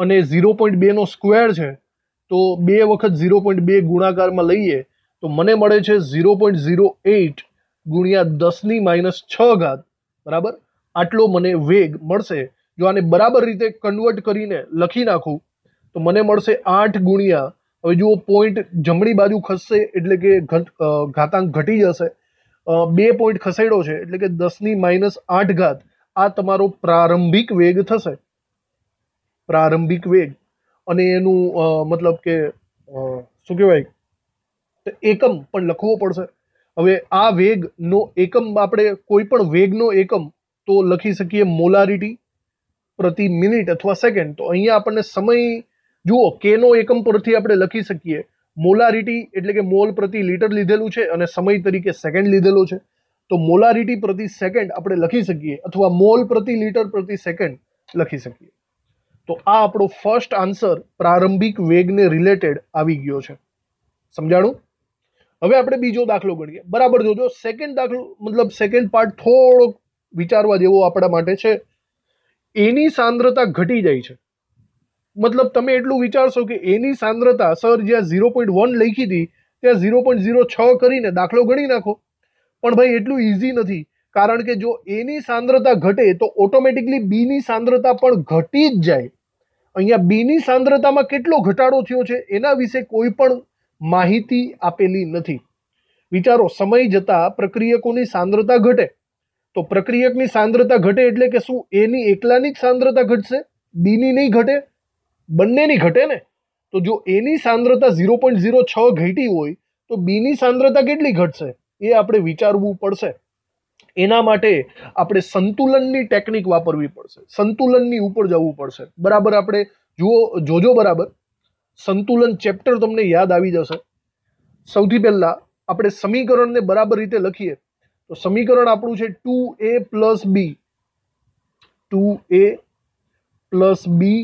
અને ઝીરો પોઈન્ટ બેનો સ્ક્વેર છે તો બે વખત ઝીરો પોઈન્ટ બે ગુણાકારમાં લઈએ તો મને મળે છે ઝીરો પોઈન્ટ ઝીરો એઇટ ગુણ્યા દસની માઇનસ છ ઘાત બરાબર આટલો મને વેગ મળશે જો આને બરાબર રીતે કન્વર્ટ કરીને લખી નાખું તો મને મળશે આઠ ગુણ્યા હવે જુઓ પોઈન્ટ જમણી બાજુ ખસશે એટલે કે ઘાતાંક ઘટી જશે બે પોઈન્ટ ખસેડો છે એટલે કે દસની માઇનસ આઠ ઘાત આ તમારો પ્રારંભિક વેગ થશે પ્રારંભિક વેગ અને એનું મતલબ કે શું કહેવાય એકમ પણ લખવો પડશે હવે આ વેગનો એકમ આપણે કોઈ પણ વેગનો એકમ તો લખી શકીએ મોલારિટી પ્રતિ મિનિટ અથવા સેકન્ડ તો અહીંયા આપણને સમય જુઓ કેનો એકમ પરથી આપણે લખી શકીએ મોલારિટી એટલે કે મોલ પ્રતિ લીટર લીધેલું છે અને સમય તરીકે સેકન્ડ લીધેલો છે તો મોલારિટી પ્રતિ સેકન્ડ આપણે લખી શકીએ અથવા મોલ પ્રતિ લીટર પ્રતિ સેકન્ડ લખી શકીએ તો આ આપણો ફર્સ્ટ આન્સર પ્રારંભિક વેગને રિલેટેડ આવી ગયો છે સમજાણું હવે આપણે બીજો દાખલો ગણીએ બરાબર જોજો સેકન્ડ દાખલો મતલબ સેકન્ડ પાર્ટ થોડોક વિચારવા જેવો આપણા માટે છે એની સાંદ્રતા ઘટી જાય છે મતલબ તમે એટલું વિચારશો કે એની સાંદ્રતા સર જ્યાં ઝીરો પોઈન્ટ વન લખી હતી ત્યાં ઝીરો પોઈન્ટ ઝીરો છ કરીને દાખલો ગણી નાખો પણ ભાઈ એટલું ઇઝી નથી કારણ કે જો એની સાંદ્રતા ઘટે તો ઓટોમેટિકલી બીની સાંદ્રતા પણ ઘટી જ જાય અહીંયા બીની સાંદ્રતામાં કેટલો ઘટાડો થયો છે એના વિશે કોઈ પણ માહિતી આપેલી નથી વિચારો સમય જતાં પ્રક્રિયકોની સાંદ્રતા ઘટે તો પ્રક્રિયકની સાંદ્રતા ઘટે એટલે કે શું એની એકલાની જ સાંદ્રતા ઘટશે બીની નહીં ઘટે બંનેની ઘટે ને તો જો એની સાંદ્રતા ઝીરો પોઈન્ટ ઝીરો છ ઘટી હોય તો બીની સાંદ્રતા કેટલી ઘટશે એ આપણે વિચારવું પડશે એના માટે આપણે સંતુલનની ટેકનિક વાપરવી પડશે સંતુલનની ઉપર જવું પડશે બરાબર આપણે જુઓ જોજો બરાબર સંતુલન ચેપ્ટર તમને યાદ આવી જશે સૌથી પહેલાં આપણે સમીકરણને બરાબર રીતે લખીએ તો સમીકરણ આપણું છે two A plus B two A plus B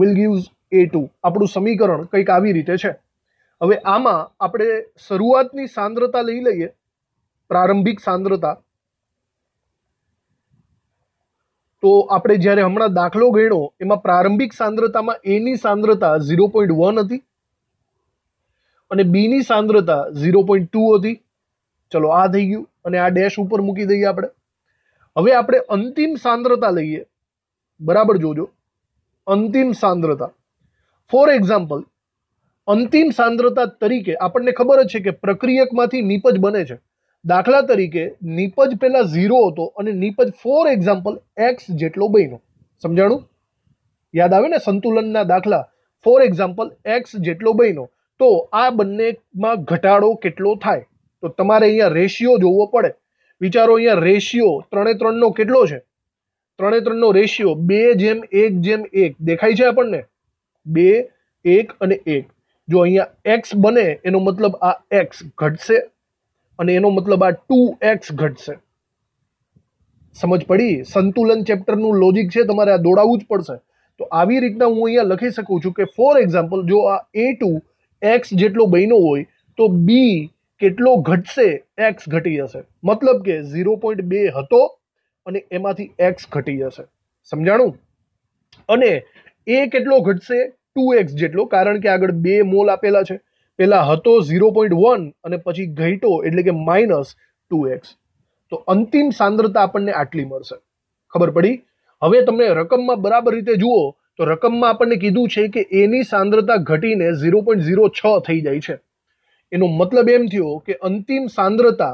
will gives A two આપણું સમીકરણ કંઈક આવી રીતે છે હવે આમાં આપણે શરૂઆતની સાંદ્રતા લઈ લઈએ પ્રારંભિક સાંદ્રતા તો આપણે જ્યારે હમણાં દાખલો ગણ્યો એમાં પ્રારંભિક સાંદ્રતામાં એની સાંદ્રતા ઝીરો પોઈન્ટ વન હતી અને બીની સાંદ્રતા ઝીરો પોઈન્ટ ટુ હતી ચલો આ થઈ ગયું અને આ ડેશ ઉપર મૂકી દઈએ આપણે હવે આપણે અંતિમ સાંદ્રતા લઈએ બરાબર જોજો અંતિમ સાંદ્રતા ફોર એક્ઝામ્પલ અંતિમ સાંદ્રતા તરીકે આપણને ખબર જ છે કે પ્રક્રિયકમાંથી નીપજ બને છે દાખલા તરીકે નીપજ પહેલાં ઝીરો હતો અને નીપજ ફોર એક્ઝામ્પલ એક્સ જેટલો બન્યો સમજાણું યાદ આવે ને સંતુલનના દાખલા ફોર એક્ઝામ્પલ એક્સ જેટલો બન્યો તો આ બંનેમાં ઘટાડો કેટલો થાય તો તમારે અહીંયા રેશિયો જોવો પડે વિચારો અહીંયા રેશિયો ત્રણે ત્રણનો કેટલો છે ત્રણે ત્રણનો રેશિયો બે જેમ એક જેમ એક દેખાય છે આપણને બે એક અને એક જો અહીંયા એક્સ બને એનો મતલબ આ એક્સ ઘટશે અને એનો મતલબ આ ટુ એક્સ ઘટશે સમજ પડી સંતુલન ચેપ્ટરનું લોજિક છે તમારે આ દોડાવવું જ પડશે તો આવી રીતના હું અહીંયા લખી શકું છું કે ફોર એક્ઝામ્પલ જો આ એ ટુ એક્સ જેટલો બન્યો હોય તો બી કેટલો ઘટશે એક્સ ઘટી જશે મતલબ કે ઝીરો પોઈન્ટ બે હતો અને એમાંથી એક્સ ઘટી જશે સમજાણું અને એ કેટલો ઘટશે ટુ એક્સ જેટલો કારણ કે આગળ બે મોલ આપેલા છે પહેલાં હતો ઝીરો પોઈન્ટ વન અને પછી ઘટ્યો એટલે કે માઇનસ ટુ એક્સ તો અંતિમ સાંદ્રતા આપણને આટલી મળશે ખબર પડી હવે તમને રકમમાં બરાબર રીતે જુઓ તો રકમમાં આપણને કીધું છે કે એની સાંદ્રતા ઘટીને ઝીરો પોઈન્ટ ઝીરો છ થઈ જાય છે એનો મતલબ એમ થયો કે અંતિમ સાંદ્રતા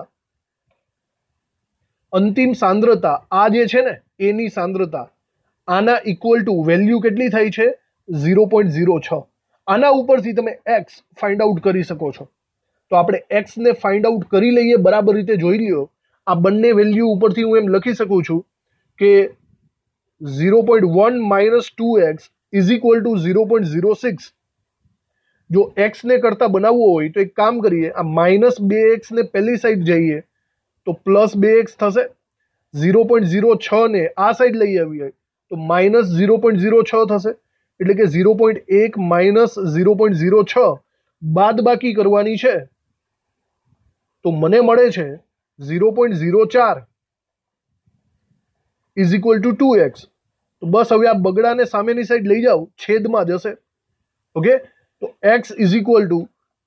અંતિમ સાંદ્રતા આ જે છે ને એની સાંદ્રતા આના ઇક્વલ ટુ વેલ્યુ કેટલી થઈ છે ઝીરો પોઈન્ટ ઝીરો છ આના ઉપરથી તમે એક્સ ફાઇન્ડ આઉટ કરી શકો છો તો આપણે એક્સને ફાઇન્ડ આઉટ કરી લઈએ બરાબર રીતે જોઈ લ્યો આ બંને વેલ્યુ ઉપરથી હું એમ લખી શકું છું કે zero point one minus two x is equal to zero point zero six જો એક્સને કરતાં બનાવવું હોય તો એક કામ કરીએ આ માઇનસ બે એક્સને પહેલી સાઈડ જઈએ તો પ્લસ બે એક્સ થશે ઝીરો પોઈન્ટ ઝીરો છ ને આ સાઈડ લઈ આવીએ તો માઇનસ ઝીરો પોઈન્ટ ઝીરો છ થશે એટલે કે ઝીરો પોઈન્ટ એક માઇનસ ઝીરો પોઈન્ટ ઝીરો છ બાદ બાકી કરવાની છે તો મને મળે છે ઝીરો પોઈન્ટ ઝીરો ચાર is equal to two x તો બસ હવે આ બગડાને સામેની સાઈડ લઈ જાઓ છેદમાં જશે ઓકે તો x is equal to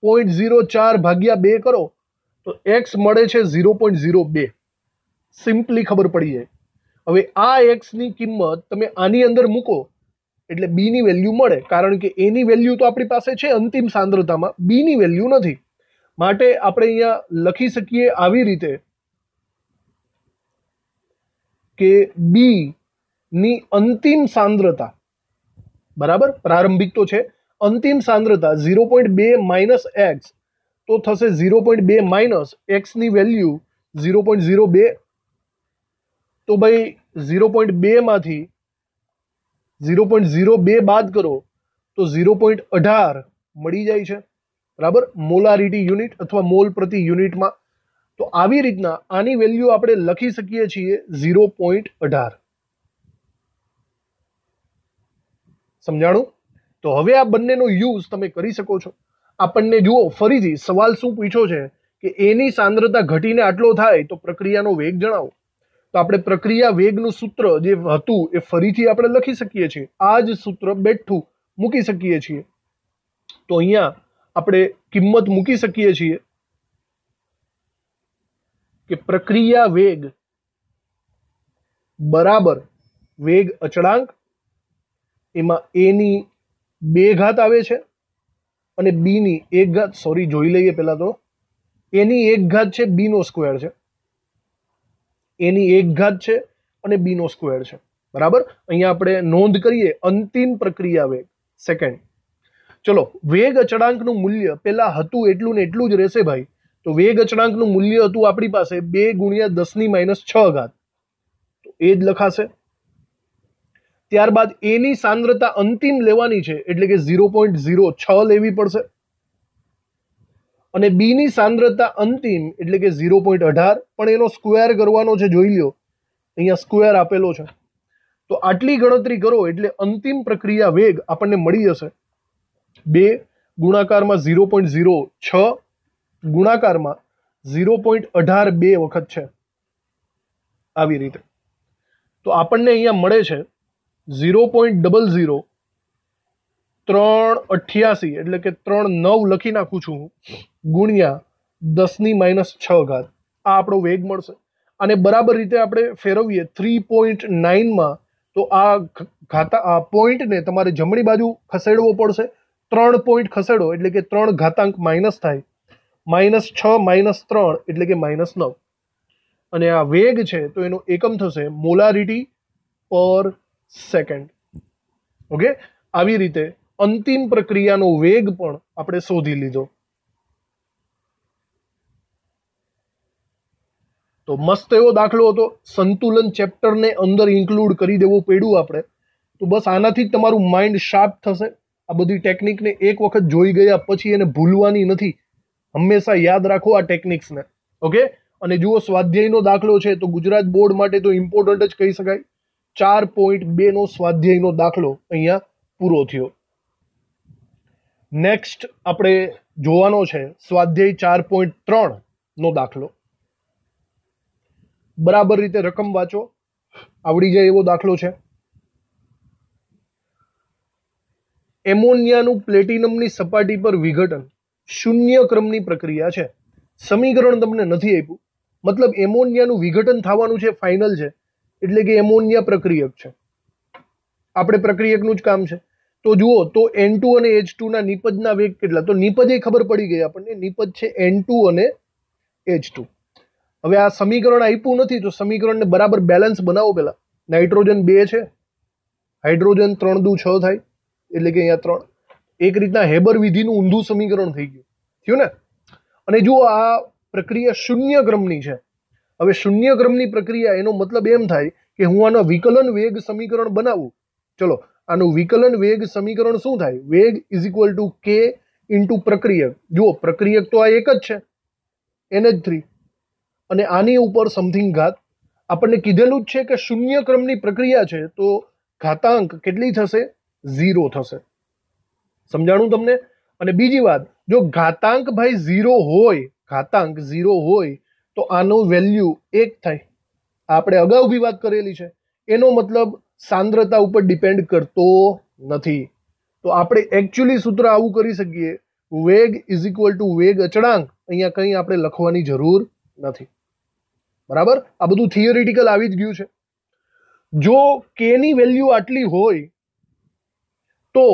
point zero ચાર ભાગ્યા બે કરો તો એક્સ મળે છે ઝીરો પોઈન્ટ ઝીરો બે સિમ્પલી ખબર પડી જાય હવે આ એક્સની કિંમત તમે આની અંદર મૂકો એટલે બીની વેલ્યુ મળે કારણ કે એની વેલ્યુ તો આપણી પાસે છે અંતિમ સાંદ્રતામાં બીની વેલ્યુ નથી માટે આપણે અહીંયા લખી શકીએ આવી રીતે કે બી ની અંતિમ સાંદ્રતા બરાબર પ્રારંભિક તો છે અંતિમ સાંદ્રતા ઝીરો પોઈન્ટ બે માઇનસ એક્સ તો થશે ઝીરો પોઈન્ટ બે માઇનસ એક્સની વેલ્યુ ઝીરો પોઈન્ટ ઝીરો બે તો ભાઈ ઝીરો પોઈન્ટ બેમાંથી ઝીરો પોઈન્ટ ઝીરો બે બાદ કરો તો ઝીરો પોઈન્ટ અઢાર મળી જાય છે બરાબર મોલારિટી યુનિટ અથવા મોલ પ્રતિ યુનિટમાં તો આવી રીતના આની વેલ્યુ આપણે લખી શકીએ છીએ ઝીરો પોઈન્ટ અઢાર સમજાણું તો હવે આ બંનેનો યુઝ તમે કરી શકો છો આપણને જુઓ ફરીથી સવાલ શું પૂછ્યો છે કે એની સાંદ્રતા ઘટીને આટલો થાય તો પ્રક્રિયાનો વેગ જણાવો તો આપણે પ્રક્રિયા વેગનું સૂત્ર જે હતું એ ફરીથી આપણે લખી શકીએ છીએ આ જ સૂત્ર બેઠું મૂકી શકીએ છીએ તો અહીંયા આપણે કિંમત મૂકી શકીએ છીએ કે પ્રક્રિયા વેગ બરાબર વેગ અચળાંક એમાં એની બે ઘાત આવે છે અને બીની એક ઘાત સોરી જોઈ લઈએ પહેલાં તો એની એક ઘાત છે બીનો સ્ક્વેર છે એની એક ઘાત છે અને બીનો સ્ક્વેર છે બરાબર અહીંયા આપણે નોંધ કરીએ અંતિમ પ્રક્રિયા વેગ સેકન્ડ ચલો વેગ અચળાંકનું મૂલ્ય પહેલાં હતું એટલું ને એટલું જ રહેશે ભાઈ તો વેગ અચળાંકનું મૂલ્ય હતું આપણી પાસે બે ગુણ્યા દસની માઇનસ છ ઘાત તો એ જ લખાશે ત્યારબાદ એની સાંદ્રતા અંતિમ લેવાની છે એટલે કે ઝીરો પોઈન્ટ ઝીરો છ લેવી પડશે અને બીની સાંદ્રતા અંતિમ એટલે કે ઝીરો પોઈન્ટ અઢાર પણ એનો સ્ક્વેર કરવાનો છે જોઈ લ્યો અહીંયા સ્ક્વેર આપેલો છે તો આટલી ગણતરી કરો એટલે અંતિમ પ્રક્રિયા વેગ આપણને મળી જશે બે ગુણાકારમાં ઝીરો પોઈન્ટ ઝીરો છ ગુણાકારમાં ઝીરો પોઈન્ટ અઢાર બે વખત છે આવી રીતે તો આપણને અહીંયા મળે છે ઝીરો પોઈન્ટ ડબલ ઝીરો ત્રણ અઠ્યાસી એટલે કે ત્રણ નવ લખી નાખું છું ગુણ્યા દસની માઇનસ છ ઘાત આ આપણો વેગ મળશે અને બરાબર રીતે આપણે ફેરવીએ થ્રી પોઈન્ટ નાઇનમાં તો આ ઘાતા આ પોઈન્ટને તમારે જમણી બાજુ ખસેડવો પડશે ત્રણ પોઈન્ટ ખસેડો એટલે કે ત્રણ ઘાતાંક માઇનસ થાય માઇનસ છ માઇનસ ત્રણ એટલે કે માઇનસ નવ અને આ વેગ છે તો એનો એકમ થશે મોલારિટી પર સેકન્ડ ઓકે આવી રીતે અંતિમ પ્રક્રિયાનો વેગ પણ આપણે શોધી લીધો તો મસ્ત એવો દાખલો હતો સંતુલન ચેપ્ટરને અંદર ઇન્કલુડ કરી દેવું પડ્યું આપણે તો બસ આનાથી જ તમારું માઇન્ડ શાર્પ થશે આ બધી ટેકનિકને એક વખત જોઈ ગયા પછી એને ભૂલવાની નથી હંમેશા યાદ રાખો આ ટેકનિક્સને ઓકે અને જુઓ સ્વાધ્યાયનો દાખલો છે તો ગુજરાત બોર્ડ માટે તો ઇમ્પોર્ટન્ટ જ કહી શકાય ચાર પોઈન્ટ બેનો સ્વાધ્યાયનો દાખલો અહીંયા પૂરો થયો નેક્સ્ટ આપણે જોવાનો છે સ્વાધ્યાય ચાર પોઈન્ટ ત્રણનો દાખલો બરાબર રીતે રકમ વાંચો આવડી જાય એવો દાખલો છે એમોનિયાનું પ્લેટિનમની સપાટી પર વિઘટન શૂન્ય ક્રમની પ્રક્રિયા છે સમીકરણ તમને નથી આપ્યું મતલબ એમોનિયાનું વિઘટન થવાનું છે ફાઇનલ છે એટલે કે એમોનિયા પ્રક્રિયક છે આપણે પ્રક્રિયકનું જ કામ છે તો જુઓ તો એન ટુ અને એચ ટુના નિપજના વેગ કેટલા તો નિપજ એ ખબર પડી ગઈ આપણને નિપજ છે એન ટુ અને એચ ટુ હવે આ સમીકરણ આપ્યું નથી તો સમીકરણને બરાબર બેલેન્સ બનાવો પહેલાં નાઇટ્રોજન બે છે હાઇડ્રોજન ત્રણ દુ છ થાય એટલે કે અહીંયા ત્રણ એક રીતના હેબર વિધિનું ઊંધું સમીકરણ થઈ ગયું થયું ને અને જુઓ આ પ્રક્રિયા શૂન્ય ક્રમની છે હવે શૂન્ય ક્રમની પ્રક્રિયા એનો મતલબ એમ થાય કે હું આનો વિકલન વેગ સમીકરણ બનાવું ચલો આનું વિકલન વેગ સમીકરણ શું થાય વેગ is equal to k into પ્રક્રિયક જુઓ પ્રક્રિયક તો આ એક જ છે એન જ થ્રી અને આની ઉપર સમથિંગ ઘાત આપણને કીધેલું જ છે કે શૂન્ય ક્રમની પ્રક્રિયા છે તો ઘાતાંક કેટલી થશે ઝીરો થશે સમજાણું તમને અને બીજી વાત જો ઘાતાંક ભાઈ ઝીરો હોય ઘાતાંક ઝીરો હોય તો આનું વેલ્યુ એક થાય આપણે અગાઉ બી વાત કરેલી છે એનો મતલબ સાંદ્રતા ઉપર ડિપેન્ડ કરતો નથી તો આપણે એકચ્યુઅલી સૂત્ર આવું કરી શકીએ વેગ ઇઝ ઇક્વલ ટુ વેગ અચળાંક અહીંયા કંઈ આપણે લખવાની જરૂર નથી બરાબર આ બધું થિયોરિટિકલ આવી જ ગયું છે જો કેની વેલ્યુ આટલી હોય તો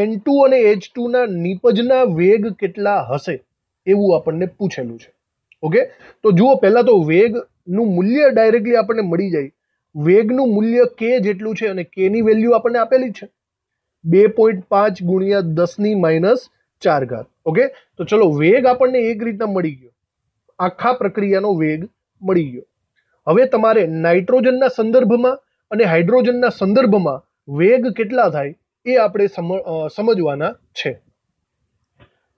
એન ટુ અને એચ ટુના નીપજના વેગ કેટલા હશે એવું આપણને પૂછેલું છે ઓકે તો જુઓ પહેલાં તો વેગનું મૂલ્ય ડાયરેક્ટલી આપણને મળી જાય વેગનું મૂલ્ય કે જેટલું છે અને કેની વેલ્યુ આપણને આપેલી છે બે પોઈન્ટ પાંચ ગુણ્યા દસની માઇનસ ચાર ઘાત ઓકે તો ચલો વેગ આપણને એક રીતના મળી ગયો આખા પ્રક્રિયાનો વેગ મળી ગયો હવે તમારે નાઇટ્રોજનના સંદર્ભમાં અને હાઇડ્રોજનના સંદર્ભમાં વેગ કેટલા થાય એ આપણે સમજવાના છે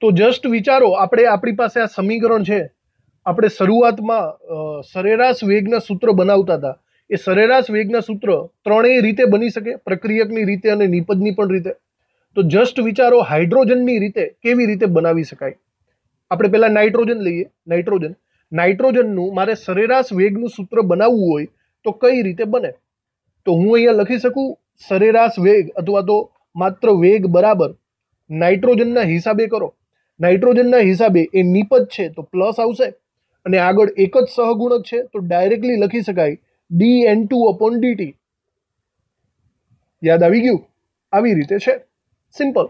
તો જસ્ટ વિચારો આપણે આપણી પાસે આ સમીકરણ છે આપણે શરૂઆતમાં સરેરાશ વેગના સૂત્ર બનાવતા હતા એ સરેરાશ વેગના સૂત્ર ત્રણેય રીતે બની શકે પ્રક્રિયકની રીતે અને નિપજની પણ રીતે તો જસ્ટ વિચારો હાઇડ્રોજનની રીતે કેવી રીતે બનાવી શકાય આપણે પહેલાં નાઇટ્રોજન લઈએ નાઇટ્રોજન નાઇટ્રોજનનું મારે સરેરાશ વેગનું સૂત્ર બનાવવું હોય તો કઈ રીતે બને તો હું અહીંયા લખી શકું સરેરાશ વેગ અથવા તો માત્ર વેગ બરાબર નાઇટ્રોજનના હિસાબે કરો નાઇટ્રોજનના હિસાબે એ નિપજ છે તો પ્લસ આવશે અને આગળ એક જ સહગુણક છે તો ડાયરેક્ટલી લખી શકાય d N two upon dt યાદ આવી ગયું આવી રીતે છે સિમ્પલ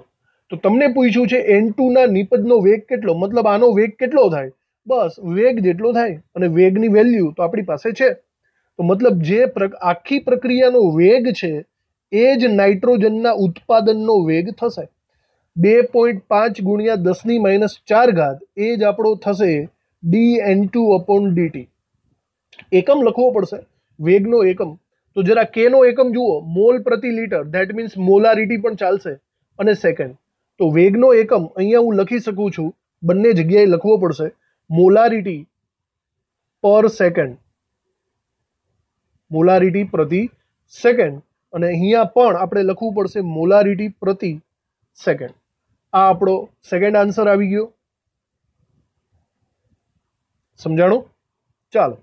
તો તમને પૂછ્યું છે એન ટુના નિપજનો વેગ કેટલો મતલબ આનો વેગ કેટલો થાય બસ વેગ જેટલો થાય અને વેગની વેલ્યુ તો આપણી પાસે છે તો મતલબ જે આખી પ્રક્રિયાનો વેગ છે એ જ નાઇટ્રોજનના ઉત્પાદનનો વેગ થશે બે પોઈન્ટ પાંચ ગુણ્યા દસની માઇનસ ચાર ઘાત એ જ આપણો થશે d N two upon d t એકમ લખવો પડશે વેગનો એકમ તો જરા કેનો એકમ જુઓ મોલ પ્રતિ લીટર ધેટ મીન્સ મોલારિટી પણ ચાલશે અને સેકન્ડ તો વેગનો એકમ અહીંયા હું લખી શકું છું બંને જગ્યાએ લખવો પડશે મોલારિટી પર સેકન્ડ મોલારિટી પ્રતિ સેકન્ડ અને અહીંયા પણ આપણે લખવું પડશે મોલારિટી પ્રતિ સેકન્ડ આ આપણો સેકન્ડ આન્સર આવી ગયો સમજાણું ચાલો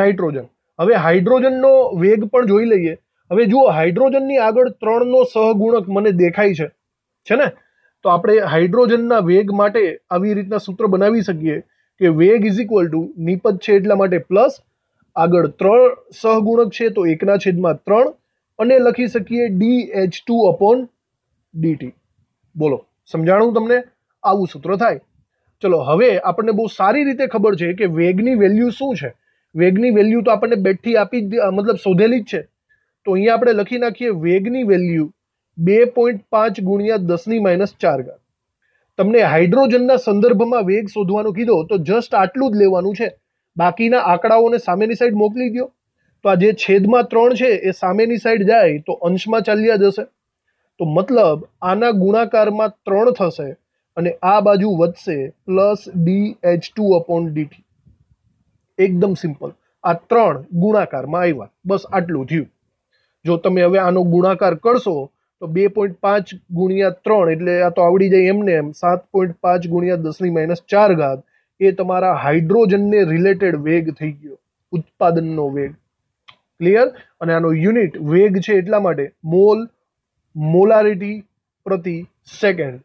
નાઇટ્રોજન હવે હાઇડ્રોજનનો વેગ પણ જોઈ લઈએ હવે જુઓ હાઇડ્રોજનની આગળ ત્રણનો સહગુણક મને દેખાય છે છે ને તો આપણે હાઇડ્રોજનના વેગ માટે આવી રીતના સૂત્ર બનાવી શકીએ કે વેગ ઇઝ ઇક્વલ ટુ નિપજ છે એટલા માટે પ્લસ આગળ ત્રણ સહગુણક છે તો એકના છેદમાં ત્રણ અને લખી શકીએ d H two upon dt બોલો સમજાણું તમને આવું સૂત્ર થાય ચલો હવે આપણને બહુ સારી રીતે ખબર છે કે વેગની વેલ્યુ શું છે વેગની વેલ્યુ તો આપણને બેઠી આપી મતલબ શોધેલી જ છે તો અહીંયા આપણે લખી નાખીએ વેગની વેલ્યુ બે પોઈન્ટ પાંચ ગુણ્યા દસની માઇનસ ચાર ઘાત તમને હાઇડ્રોજનના સંદર્ભમાં વેગ શોધવાનું કીધો તો જસ્ટ આટલું જ લેવાનું છે બાકીના આંકડાઓને સામેની સાઈડ મોકલી દો તો આ જે છેદમાં ત્રણ છે એ સામેની સાઈડ જાય તો અંશમાં ચાલ્યા જશે તો મતલબ આના ગુણાકારમાં ત્રણ થશે અને આ બાજુ વધશે plus d H two upon dt એકદમ સિમ્પલ આ ત્રણ ગુણાકારમાં આવ્યા બસ આટલું થયું જો તમે હવે આનો ગુણાકાર કરશો તો બે પોઈન્ટ પાંચ ગુણ્યા ત્રણ એટલે આ તો આવડી જાય એમને એમ સાત પોઈન્ટ પાંચ ગુણ્યા દસની માઇનસ ચાર ઘાત એ તમારા હાઇડ્રોજનને રિલેટેડ વેગ થઈ ગયો ઉત્પાદનનો વેગ ક્લિયર અને આનો યુનિટ વેગ છે એટલા માટે મોલ મોલારિટી પ્રતિ સેકન્ડ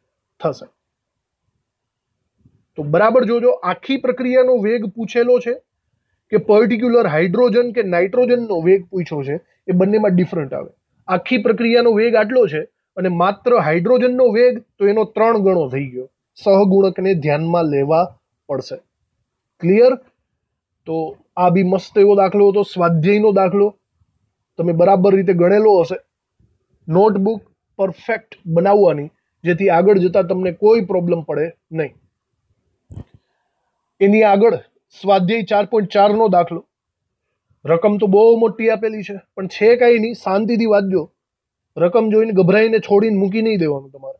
થશે તો બરાબર જોજો આખી પ્રક્રિયાનો વેગ પૂછેલો છે કે પર્ટિક્યુલર હાઇડ્રોજન કે નાઇટ્રોજનનો વેગ પૂછ્યો છે એ બંનેમાં ડિફરન્ટ આવે આખી પ્રક્રિયાનો વેગ આટલો છે અને માત્ર હાઇડ્રોજનનો વેગ તો એનો ત્રણ ગણો થઈ ગયો સહગુણકને ધ્યાનમાં લેવા પડશે ક્લિયર તો આ બી મસ્ત એવો દાખલો હતો સ્વાધ્યાયનો દાખલો તમે બરાબર રીતે ગણેલો હશે નોટબુક પરફેક્ટ બનાવવાની જેથી આગળ જતાં તમને કોઈ પ્રોબ્લેમ પડે નહીં એની આગળ સ્વાધ્યાય ચાર પોઈન્ટ ચારનો દાખલો રકમ તો બહુ મોટી આપેલી છે પણ છે કાંઈ નહીં શાંતિથી વાંચજો રકમ જોઈને ગભરાઈને છોડીને મૂકી નહીં દેવાનું તમારે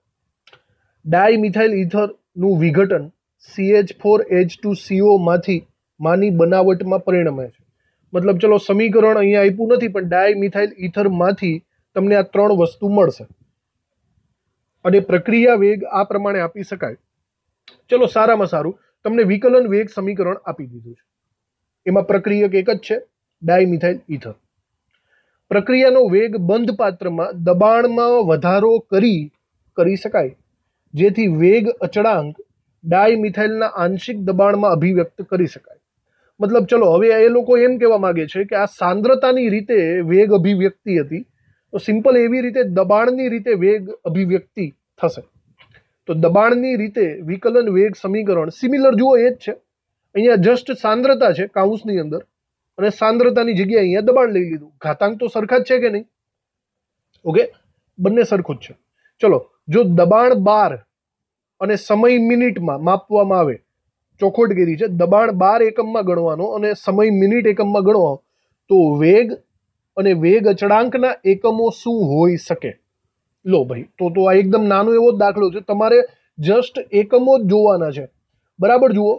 ડાય મિથાઇલ ઇથરનું વિઘટન સીએચ ફોર એચ ટુ સીઓમાંથી માની બનાવટમાં પરિણમે છે મતલબ ચલો સમીકરણ અહીંયા આપ્યું નથી પણ ડાય મિથાઇલ ઇથરમાંથી તમને આ ત્રણ વસ્તુ મળશે અને પ્રક્રિયા વેગ આ પ્રમાણે આપી શકાય ચલો સારામાં સારું તમને વિકલન વેગ સમીકરણ આપી દીધું છે એમાં પ્રક્રિયક એક જ છે ડાયમિથાઇલ ઇથર પ્રક્રિયાનો વેગ બંધ પાત્રમાં દબાણમાં વધારો કરી કરી શકાય જેથી વેગ અચળાંક ડાયમિથાઇલના આંશિક દબાણમાં અભિવ્યક્ત કરી શકાય મતલબ ચલો હવે એ લોકો એમ કહેવા માગે છે કે આ સાંદ્રતાની રીતે વેગ અભિવ્યક્તિ હતી તો સિમ્પલ એવી રીતે દબાણની રીતે વેગ અભિવ્યક્તિ થશે તો દબાણની રીતે વિકલન વેગ સમીકરણ સિમિલર જુઓ એ જ છે અહીંયા જસ્ટ સાંદ્રતા છે કાઉન્સની અંદર અને સાંદ્રતાની જગ્યાએ અહીંયા દબાણ લઈ લીધું ઘાતાંક તો સરખા જ છે કે નહીં ઓકે બંને સરખું જ છે ચલો જો દબાણ બાર અને સમય મિનિટમાં માપવામાં આવે ચોખોટ ગીરી છે દબાણ બાર એકમમાં ગણવાનો અને સમય મિનિટ એકમમાં ગણવાનો તો વેગ અને વેગ અચળાંકના એકમો શું હોઈ શકે લો ભાઈ તો તો આ એકદમ નાનો એવો જ દાખલો છે તમારે જસ્ટ એકમો જ જોવાના છે બરાબર જુઓ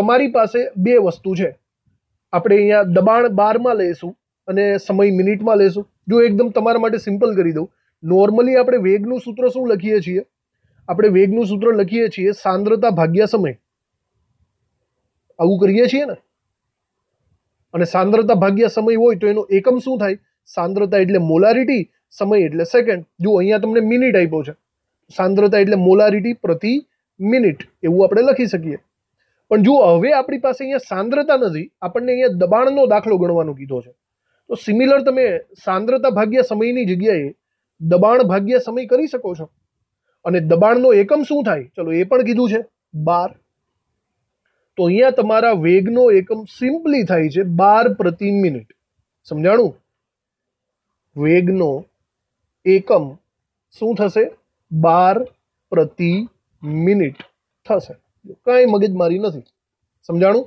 તમારી પાસે બે વસ્તુ છે આપણે અહીંયા દબાણ બારમાં લઈશું અને સમય મિનિટમાં લઈશું જો એકદમ તમારા માટે સિમ્પલ કરી દઉં નોર્મલી આપણે વેગનું સૂત્ર શું લખીએ છીએ આપણે વેગનું સૂત્ર લખીએ છીએ સાંદ્રતા ભાગ્યા સમય આવું કરીએ છીએ ને અને સાંદ્રતા ભાગ્યા સમય હોય તો એનો એકમ શું થાય સાંદ્રતા એટલે મોલારિટી સમય એટલે સેકન્ડ જો અહીંયા તમને મિનિટ આપ્યો છે સાંદ્રતા એટલે મોલારિટી પ્રતિ મિનિટ એવું આપણે લખી શકીએ પણ જો હવે આપણી પાસે અહીંયા સાંદ્રતા નથી આપણને અહીંયા દબાણનો દાખલો ગણવાનો કીધો છે તો સિમિલર તમે સાંદ્રતા ભાગ્યા સમયની જગ્યાએ દબાણ ભાગ્યા સમય કરી શકો છો અને દબાણનો એકમ શું થાય ચલો એ પણ કીધું છે બાર તો અહીંયા તમારા વેગનો એકમ સિમ્પલી થાય છે બાર પ્રતિ મિનિટ સમજાણું વેગનો એકમ શું થશે બાર પ્રતિ મિનિટ થશે કાંઈ મગજમારી નથી સમજાણું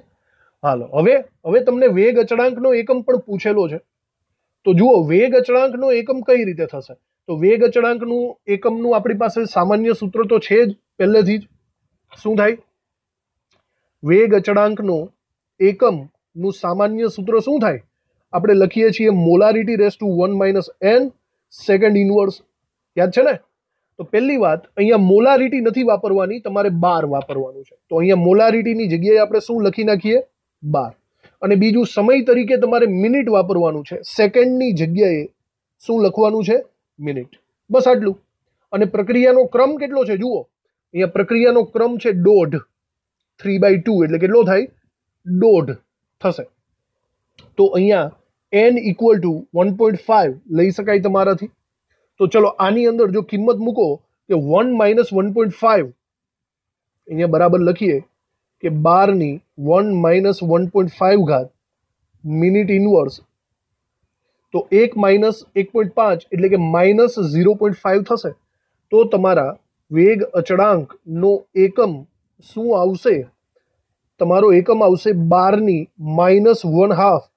હાલો હવે હવે તમને વેગ અચળાંકનો એકમ પણ પૂછેલો છે તો જુઓ વેગ અચળાંકનો એકમ કઈ રીતે થશે તો વેગ અચળાંકનું એકમનું આપણી પાસે સામાન્ય સૂત્ર તો છે જ પહેલેથી જ શું થાય વેગ અચળાંકનો એકમનું સામાન્ય સૂત્ર શું થાય આપણે લખીએ છીએ molarity raise to one minus n second inverse યાદ છે ને તો પહેલી વાત અહીંયા મોલારિટી નથી વાપરવાની તમારે બાર વાપરવાનું છે તો અહીંયા મોલારિટીની જગ્યાએ આપણે શું લખી નાખીએ બાર અને બીજું સમય તરીકે તમારે મિનિટ વાપરવાનું છે સેકન્ડની જગ્યાએ શું લખવાનું છે મિનિટ બસ આટલું અને પ્રક્રિયાનો ક્રમ કેટલો છે જુઓ અહીંયા પ્રક્રિયાનો ક્રમ છે દોઢ થ્રી બાય ટુ એટલે કેટલો થાય દોઢ થશે તો અહીંયા n = 1.5 લઈ શકાય તમારથી તો ચલો આની અંદર જો કિંમત મૂકો કે 1 - 1.5 અહીંયા બરાબર લખીએ કે 12 ની 1 - 1.5 ઘાત મિનિટ ઇન્વર્સ તો 1 - 1.5 એટલે કે -0.5 થશે તો તમારો વેગ અચળાંક નો એકમ શું આવશે તમારો એકમ આવશે 12 ની -1/2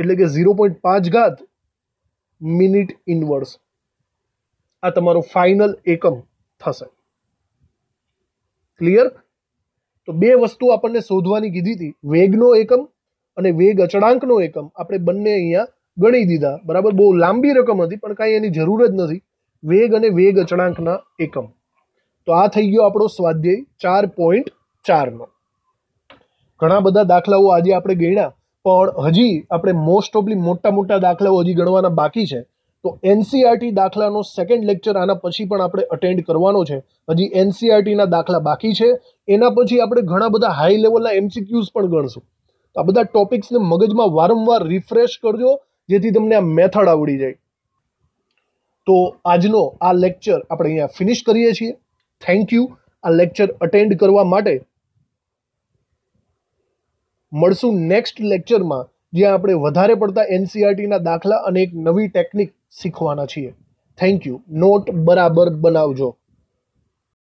એટલે કે ઝીરો પોઈન્ટ પાંચ ઘાત મિનિટ ઇનવર્સ આ તમારો ફાઇનલ એકમ થશે ક્લિયર તો બે વસ્તુ આપણને શોધવાની કીધી હતી વેગનો એકમ અને વેગ અચળાંકનો એકમ આપણે બંને અહીંયા ગણી દીધા બરાબર બહુ લાંબી રકમ હતી પણ કાંઈ એની જરૂર જ નથી વેગ અને વેગ અચળાંકના એકમ તો આ થઈ ગયો આપણો સ્વાધ્યાય ચાર પોઈન્ટ ચારનો ઘણા બધા દાખલાઓ આજે આપણે ગણ્યા પણ હજી આપણે મોસ્ટ ઓફલી મોટા મોટા દાખલાઓ હજી ગણવાના બાકી છે તો એનસીઆરટી e દાખલાનો સેકન્ડ લેક્ચર આના પછી પણ આપણે અટેન્ડ કરવાનો છે હજી એનસીઆરટીના e દાખલા બાકી છે એના પછી આપણે ઘણા બધા હાઈ લેવલના એમસીક્યુઝ પણ ગણશું તો આ બધા ટોપિક્સને મગજમાં વારંવાર રિફ્રેશ કરજો જેથી તમને આ મેથડ આવડી જાય તો આજનો આ લેક્ચર આપણે અહીંયા ફિનિશ કરીએ છીએ થેન્ક યુ આ લેક્ચર અટેન્ડ કરવા માટે મળશું નેક્સ્ટ લેક્ચરમાં જ્યાં આપણે વધારે પડતા એનસીઆરટીના e દાખલા અને એક નવી ટેકનિક શીખવાના છીએ થેન્ક યુ નોટ બરાબર બનાવજો